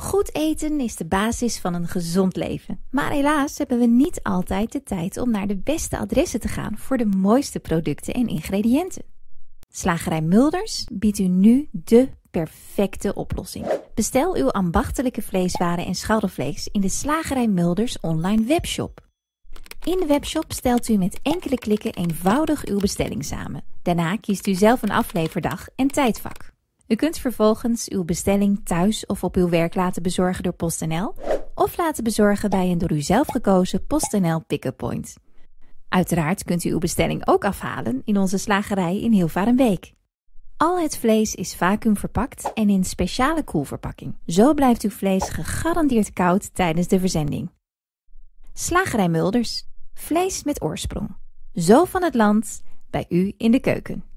Goed eten is de basis van een gezond leven. Maar helaas hebben we niet altijd de tijd om naar de beste adressen te gaan voor de mooiste producten en ingrediënten. Slagerij Mulders biedt u nu de perfecte oplossing. Bestel uw ambachtelijke vleeswaren en schoudervlees in de Slagerij Mulders online webshop. In de webshop stelt u met enkele klikken eenvoudig uw bestelling samen. Daarna kiest u zelf een afleverdag en tijdvak. U kunt vervolgens uw bestelling thuis of op uw werk laten bezorgen door PostNL of laten bezorgen bij een door u zelf gekozen PostNL Pick-up Point. Uiteraard kunt u uw bestelling ook afhalen in onze slagerij in Hilvarenbeek. Al het vlees is vacuümverpakt en in speciale koelverpakking. Zo blijft uw vlees gegarandeerd koud tijdens de verzending. Slagerij Mulders. Vlees met oorsprong. Zo van het land, bij u in de keuken.